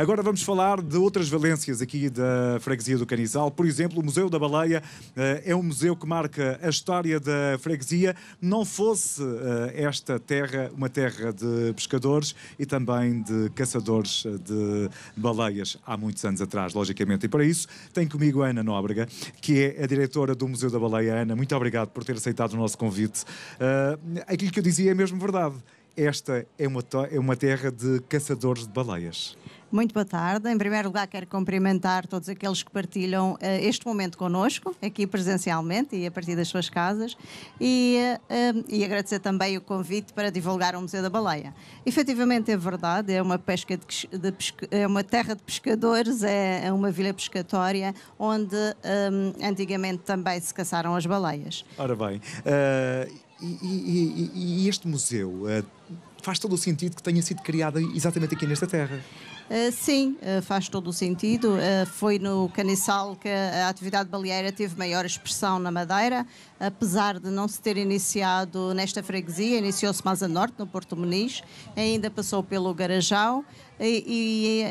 Agora vamos falar de outras valências aqui da freguesia do Canizal. Por exemplo, o Museu da Baleia eh, é um museu que marca a história da freguesia. Não fosse eh, esta terra uma terra de pescadores e também de caçadores eh, de baleias há muitos anos atrás, logicamente. E para isso tem comigo a Ana Nóbrega, que é a diretora do Museu da Baleia. Ana, muito obrigado por ter aceitado o nosso convite. aquilo que eu dizia é mesmo verdade esta é uma, é uma terra de caçadores de baleias. Muito boa tarde. Em primeiro lugar, quero cumprimentar todos aqueles que partilham uh, este momento connosco, aqui presencialmente e a partir das suas casas, e, uh, e, agradecer também o convite para divulgar o Museu da Baleia. Efetivamente é verdade, é uma, pesca de, de pesca, é uma terra de pescadores, é, é uma vila pescatória onde um, antigamente também se caçaram as baleias. Ora bem. Uh e, e, este museu eh, faz todo o sentido que tenha sido criado exatamente aqui nesta terra. Uh, sim, uh, faz todo o sentido. foi no Caniçal que a atividade baleeira teve maior expressão na Madeira, apesar de não se ter iniciado nesta freguesia, iniciou-se mais a norte, no Porto Muniz, ainda passou pelo Garajal, e,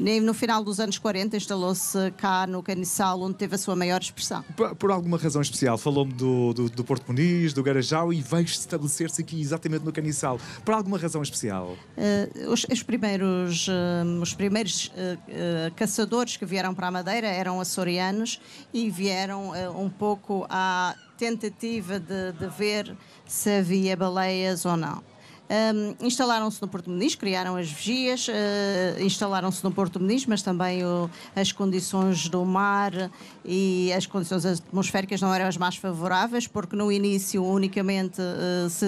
e, no final dos anos 40 instalou-se cá no Caniçal, onde teve a sua maior expressão. Por, por alguma razão especial, falou-me do, do, do, Porto Muniz, do Garajal e veio estabelecer-se aqui exatamente no Caniçal. Por alguma razão especial? Uh, os, os, primeiros, uh, os primeiros uh, caçadores que vieram para a Madeira eram açorianos e vieram um pouco à tentativa de, de ver se havia baleias ou não. Um, instalaram-se no Porto Meniz, criaram as vigias, uh, instalaram-se no Porto Meniz, mas também o, as condições do mar e as condições atmosféricas não eram as mais favoráveis, porque no início unicamente uh, se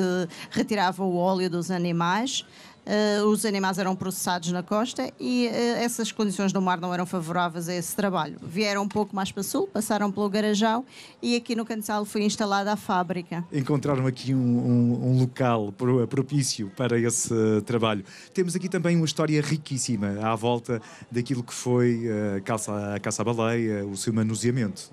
retirava o óleo dos animais. Uh, os animais eram processados na costa e uh, essas condições do mar não eram favoráveis a esse trabalho. Vieram um pouco mais para sul, passaram pelo Garajal e aqui no Cancelo foi instalada a fábrica. Encontraram aqui um, um, um local propício para esse trabalho. Temos aqui também uma história riquíssima à volta daquilo que foi eh, a caça, a caça-baleia, o seu manuseamento.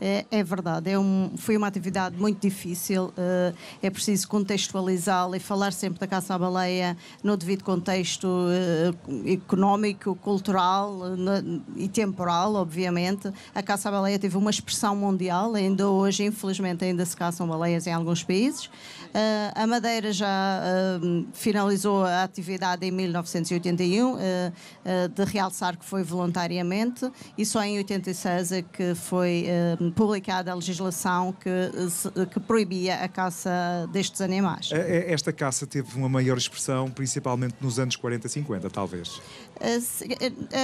É, é verdade, é um, foi uma atividade muito difícil, uh, é preciso contextualizá-la e falar sempre da caça à baleia no devido contexto uh, económico, cultural uh, e temporal, obviamente. A caça à baleia teve uma expressão mundial, ainda hoje, infelizmente, ainda se caçam baleias em alguns países. Eh, a Madeira já finalizou a atividade em 1981, de realçar que foi voluntariamente, e só em 86 é que foi publicada a legislação que, que proibia a caça destes animais. Esta caça teve uma maior expressão, principalmente nos anos 40 e 50, talvez?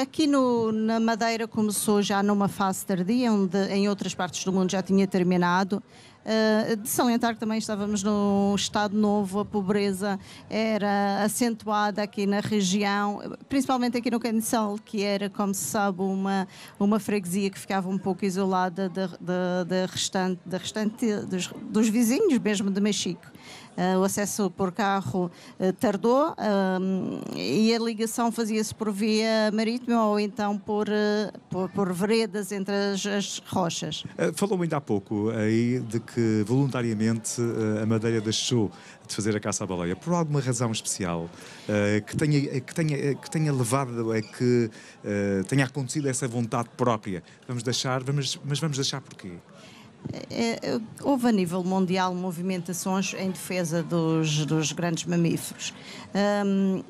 Aqui no, na Madeira começou já numa fase tardia, onde em outras partes do mundo já tinha terminado. Eh, de salientar que também estávamos num Estado novo, a pobreza era acentuada aqui na região, principalmente aqui no Cancel, que era, como se sabe, uma, uma freguesia que ficava um pouco isolada da, da, restante, da restante dos, dos vizinhos mesmo de Mexico. Ah, o acesso por carro ah, tardou ah, e a ligação fazia-se por via marítima ou então por, por, por veredas entre as, as rochas. Falou ainda há pouco aí de que voluntariamente a Madeira deixou de fazer a caça à baleia por alguma razão especial uh, que, tenha, que, tenha, que tenha levado a que uh, tenha acontecido essa vontade própria. Vamos deixar, vamos, mas vamos deixar porquê? É, é, houve a nível mundial movimentações em defesa dos, dos grandes mamíferos. Um,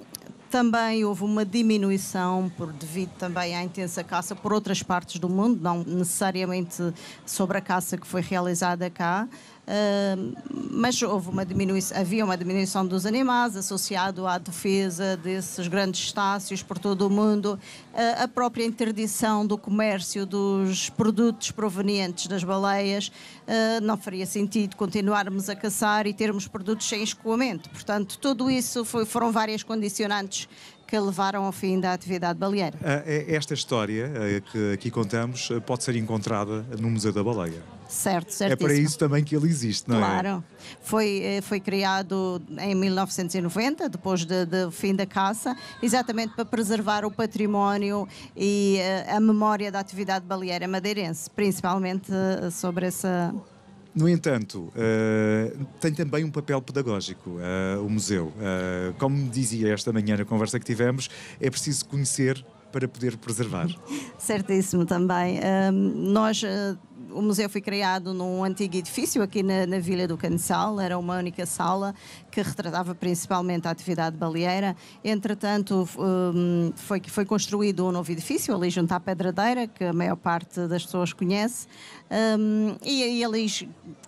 também houve uma diminuição por devido também à intensa caça por outras partes do mundo, não necessariamente sobre a caça que foi realizada cá, mas houve uma diminuição, havia uma diminuição dos animais associado à defesa desses grandes estácios por todo o mundo, uh, a própria interdição do comércio dos produtos provenientes das baleias, uh, não faria sentido continuarmos a caçar e termos produtos sem escoamento. Portanto, tudo isso foi, foram várias condicionantes que levaram ao fim da atividade baleeira. Ah, é, esta história que aqui contamos pode ser encontrada no Museu da Baleia. Certo, É para isso também que ele existe, não claro. é? Claro. Foi, eh, foi criado em 1990, depois do de, de fim da caça, exatamente para preservar o património e eh, a memória da atividade baleeira madeirense, principalmente eh, sobre essa no entanto, uh, tem também um papel pedagógico uh, o museu. Uh, como dizia esta manhã na conversa que tivemos, é preciso conhecer para poder preservar. Certíssimo também. Ehm, nós o museu foi criado num antigo edifício aqui na, na Vila do Cansal, era uma única sala que retratava principalmente a atividade baleeira. Entretanto, hum, foi, foi construído um novo edifício, ali junto à Pedradeira, que a maior parte das pessoas conhece. Um, e, e ali,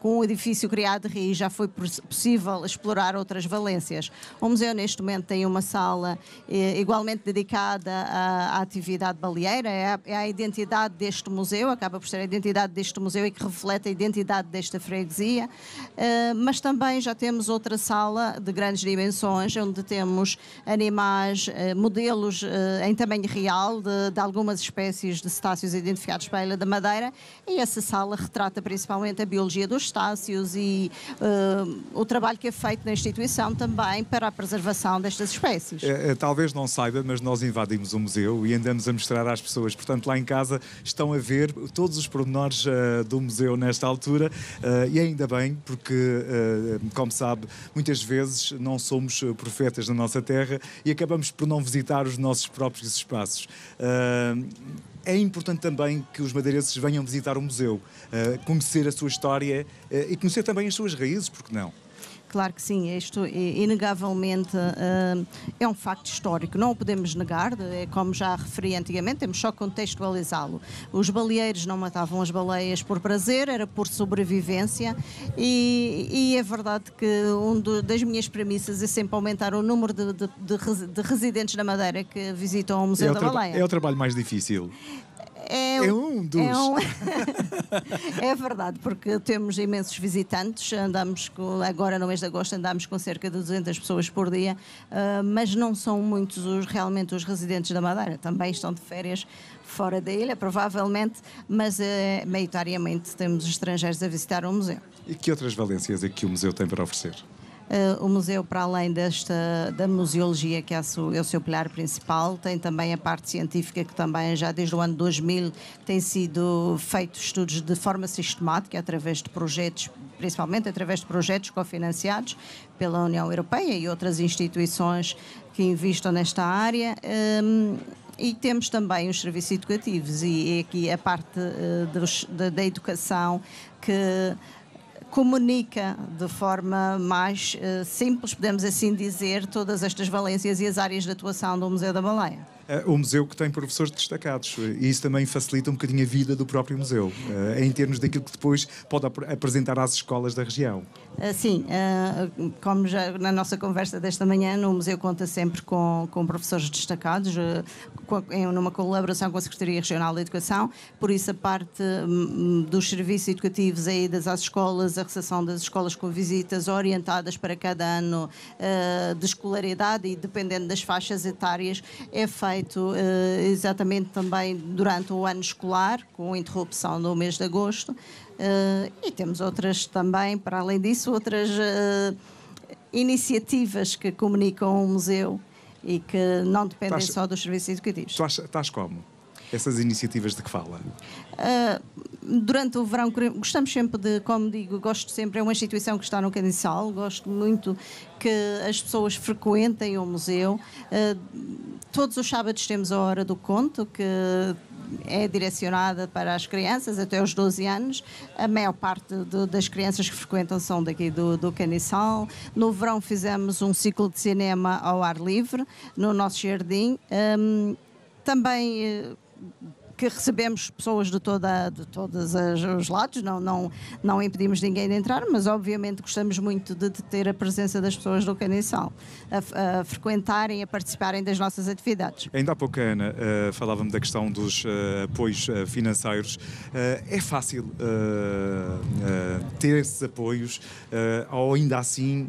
com o edifício criado já foi possível explorar outras valências. O museu, neste momento, tem uma sala eh, igualmente dedicada à, à atividade baleeira, é a, é a identidade deste museu, acaba por ser a identidade deste deste museu e que reflete a identidade desta freguesia, eh, mas também já temos outra sala de grandes dimensões, onde temos animais, eh, modelos eh, em tamanho real de, de algumas espécies de cetáceos identificados pela Ilha da Madeira, e essa sala retrata principalmente a biologia dos cetáceos e o trabalho que é feito na instituição também para a preservação destas espécies. É, é, talvez não saiba, mas nós invadimos o museu e andamos a mostrar às pessoas. Portanto, lá em casa estão a ver todos os pormenores eh, do museu nesta altura uh, e ainda bem, porque, eh, como sabe, muitas vezes não somos profetas na nossa terra e acabamos por não visitar os nossos próprios espaços é importante também que os madeirenses venham visitar o museu, conhecer a sua história e conhecer também as suas raízes, porque não? Claro que sim, isto é inegavelmente eh, é um facto histórico, não o podemos negar, é como já referi antigamente, temos só contextualizá-lo. Os baleeiros não matavam as baleias por prazer, era por sobrevivência, e, e é verdade que uma das minhas premissas é sempre aumentar o número de, de, de residentes na Madeira que visitam o Museu é da Baleia. É o trabalho mais difícil. É, é, um dos. É um... é verdade, porque temos imensos visitantes, andamos com, agora no mês de agosto andamos com cerca de 200 pessoas por dia, uh, mas não são muitos os, realmente os residentes da Madeira, também estão de férias fora da ilha, provavelmente, mas uh, maioritariamente temos estrangeiros a visitar o museu. E que outras valências é que o museu tem para oferecer? Uh, o museu, para além desta, da museologia, que é o seu, é o seu pilar principal, tem também a parte científica, que também já desde o ano 2000 tem sido feito estudos de forma sistemática, através de projetos, principalmente através de projetos cofinanciados pela União Europeia e outras instituições que investam nesta área. Um, ehm, e temos também os serviços educativos e, e aqui a parte uh, dos, da, da educação que comunica de forma mais uh, simples, podemos assim dizer, todas estas valências e as áreas de atuação do Museu da Baleia. É o museu que tem professores destacados. E isso também facilita um bocadinho a vida do próprio museu, eh, em termos daquilo que depois pode apresentar às escolas da região. Eh, sim, eh, como já na nossa conversa desta manhã, o museu conta sempre com, com professores destacados, numa colaboração com a Secretaria Regional da Educação, por isso a parte hum, hum, dos serviços educativos, aí das às escolas, a recepção das escolas com visitas orientadas para cada ano de escolaridade e dependendo das faixas etárias, é feita feito eh, exatamente também durante o ano escolar, com interrupção do mês de agosto, eh, e temos outras também, para além disso, outras eh, iniciativas que comunicam o museu e que não dependem só dos serviços educativos. Estás, estás como? Essas iniciativas de que fala? Uh, durante o verão gostamos sempre de, como digo, gosto sempre, é uma instituição que está no Caniçal gosto muito que as pessoas frequentem o museu. Eh, todos os sábados temos a Hora do Conto, que é direcionada para as crianças até aos 12 anos. A maior parte de, das crianças que frequentam são daqui do, do Canissal. No verão fizemos um ciclo de cinema ao ar livre, no nosso jardim. Um, ehm, também eh, recebemos pessoas de, toda, de todos os lados, não, não, não impedimos ninguém de entrar, mas obviamente gostamos muito de, de ter a presença das pessoas do Caniçal, a, a frequentarem, a participarem das nossas atividades. Ainda há pouco, Ana, uh, eh, falávamos da questão dos uh, apoios uh, financeiros. é fácil ter esses apoios ou ainda assim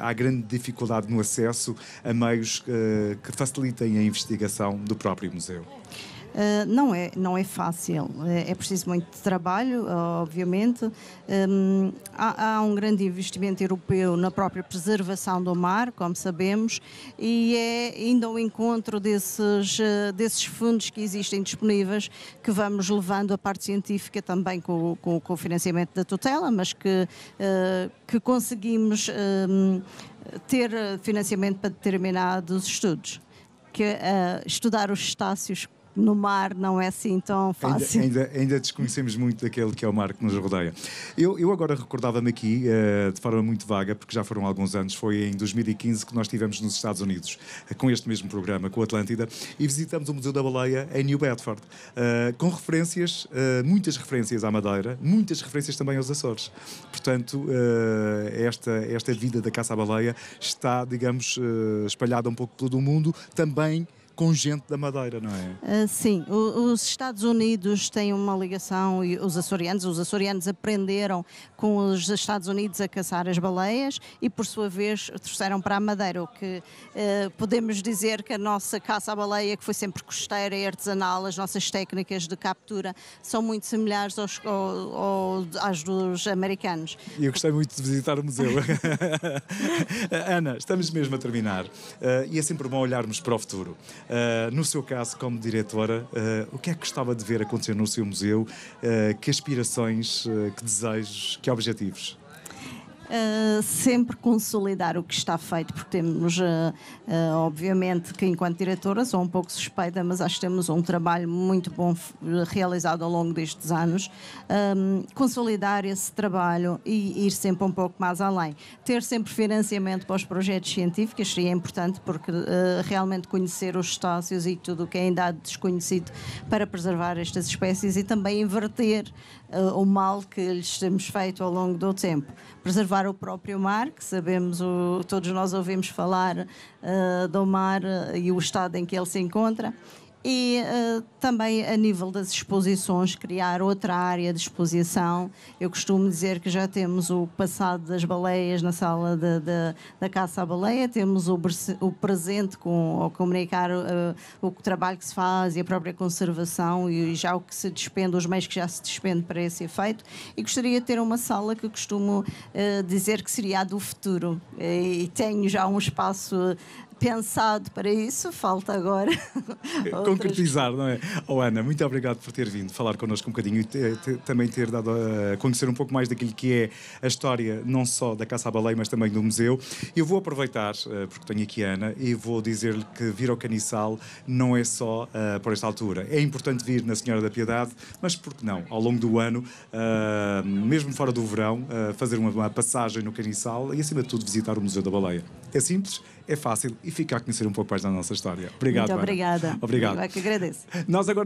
há grande dificuldade no acesso a meios que facilitem a investigação do próprio museu? Ah, não, é, não é fácil, é, é preciso muito trabalho, obviamente. Hum, há, há, um grande investimento europeu na própria preservação do mar, como sabemos, e é ainda o encontro desses, ah, desses fundos que existem disponíveis que vamos levando a parte científica também com, com, com o financiamento da tutela, mas que, ah, que conseguimos hum, ter financiamento para determinados estudos. Que, uh, estudar os estácios no mar não é assim tão fácil. Ainda, ainda, ainda, desconhecemos muito daquele que é o mar que nos rodeia. Eu, eu agora recordava-me aqui, uh, de forma muito vaga, porque já foram alguns anos, foi em 2015 que nós estivemos nos Estados Unidos, uh, com este mesmo programa, com a Atlântida, e visitamos o Museu da Baleia em New Bedford, uh, com referências, muitas referências à Madeira, muitas referências também aos Açores. Portanto, esta, esta vida da caça à baleia está, digamos, espalhada um pouco pelo mundo, também com gente da Madeira, não é? Uh, sim, o, os Estados Unidos têm uma ligação e os açorianos, os açorianos aprenderam com os Estados Unidos a caçar as baleias e por sua vez trouxeram para a Madeira, o que uh, podemos dizer que a nossa caça à baleia, que foi sempre costeira e artesanal, as nossas técnicas de captura são muito semelhantes aos, ao, ao, às dos americanos. E eu gostei muito de visitar o museu. Ana, estamos mesmo a terminar uh, e é sempre bom olharmos para o futuro. Eh, no seu caso, como diretora, uh, o que é que gostava de ver acontecer no seu museu? Uh, que aspirações, que desejos, que objetivos? Uh, sempre consolidar o que está feito, porque temos, uh, uh, obviamente, que enquanto diretora sou um pouco suspeita, mas acho que temos um trabalho muito bom realizado ao longo destes anos. Um, ehm, consolidar esse trabalho e ir sempre um pouco mais além. Ter sempre financiamento para os projetos científicos seria importante, porque realmente conhecer os estácios e tudo o que é ainda há desconhecido para preservar estas espécies e também inverter uh, o mal que lhes temos feito ao longo do tempo. Preservar o próprio mar, que sabemos, o, todos nós ouvimos falar uh, do mar eh, e o estado em que ele se encontra, e uh, também a nível das exposições, criar outra área de exposição. Eu costumo dizer que já temos o passado das baleias na sala de, de, da caça à baleia, temos o, o presente com ao comunicar uh, o trabalho que se faz e a própria conservação e já o que se despende, os meios que já se despende para esse efeito. E gostaria de ter uma sala que costumo uh, dizer que seria a do futuro. E, e tenho já um espaço pensado para isso, falta agora. É, concretizar, não é? Oh, Ana, muito obrigado por ter vindo falar connosco um bocadinho e também ter dado a conhecer um pouco mais daquilo que é a história, não só da Caça à Baleia, mas também do museu. Eu vou aproveitar, eh, porque tenho aqui a Ana, e vou dizer-lhe que vir ao Caniçal não é só uh, por esta altura. É importante vir na Senhora da Piedade, mas por que não? Ao longo do ano, uh, mesmo fora do verão, uh, fazer uma, uma passagem no Caniçal e, acima de tudo, visitar o Museu da Baleia. É simples, é fácil e fica a conhecer um pouco mais da nossa história. Obrigado. Muito obrigada. Ana. Obrigado. Eu é que agradeço. Nós agora